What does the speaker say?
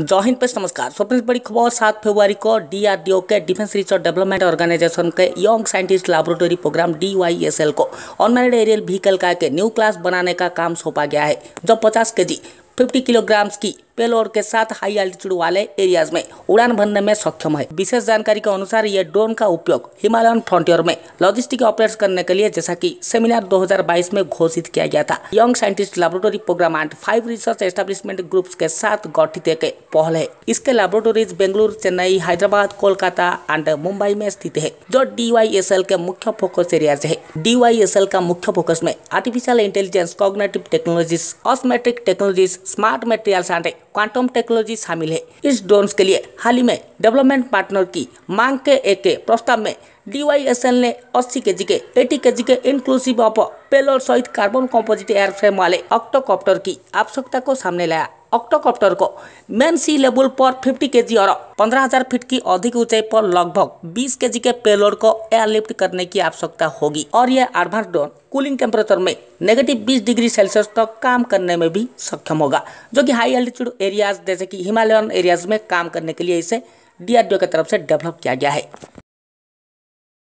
जय हिंद पेश नमस्कार सबसे बड़ी खबर सात फरवरी को डीआरडीओ के डिफेंस रिसर्च डेवलपमेंट ऑर्गेनाइजेशन के young scientist laboratory programme DYSL को अनमेरिड एरियल व्हीकल का एक न्यू क्लास बनाने का काम सौंपा गया है जो 50 केजी 50 किलोग्राम्स की पेलोड के साथ हाई एल्टीट्यूड वाले एरियाज में उड़ान भरने में सक्षम है विशेष जानकारी के अनुसार ये ड्रोन का उपयोग हिमालयन फ्रंटियर में लॉजिस्टिक ऑपरेट करने के लिए जैसा की सेमिनार 2022 में घोषित किया गया था young scientist laboratory programme and five research establishment group के साथ गठित एक पहल है इसके लेबोरेटरीज बेंगलुरु चेन्नई हैदराबाद कोलकाता एंड मुंबई में स्थित है जो डी के मुख्य फोकस एरियाज है डी का मुख्य फोकस में artificial intelligence cognitive technologies asymmetric technologies smart material and quantum technology शामिल है इस ड्रोन के लिए हाल ही में डेवलपमेंट पार्टनर की मांग के एक प्रस्ताव में डीवाईएसएल ने 80 के जी के एटी के जी के इंक्लूसिव ऑफ पेलोड सहित कार्बन कॉम्पोजिट एयरफ्रेम वाले ऑक्टोकॉप्टर की आवश्यकता को सामने लाया ऑक्टोकॉप्टर को मेन सी लेवल पर 50 के और 15,000 फीट की अधिक ऊंचाई पर लगभग 20 के के पेलोड को एयरलिफ्ट करने की आवश्यकता होगी और यह एडवांस ड्रोन कूलिंग टेम्परेचर में नेगेटिव 20 डिग्री सेल्सियस तक काम करने में भी सक्षम होगा जो कि हाई एल्टीट्यूड एरियाज जैसे कि हिमालयन एरियाज में काम करने के लिए इसे डीआरडीओ की तरफ से डेवलप किया गया है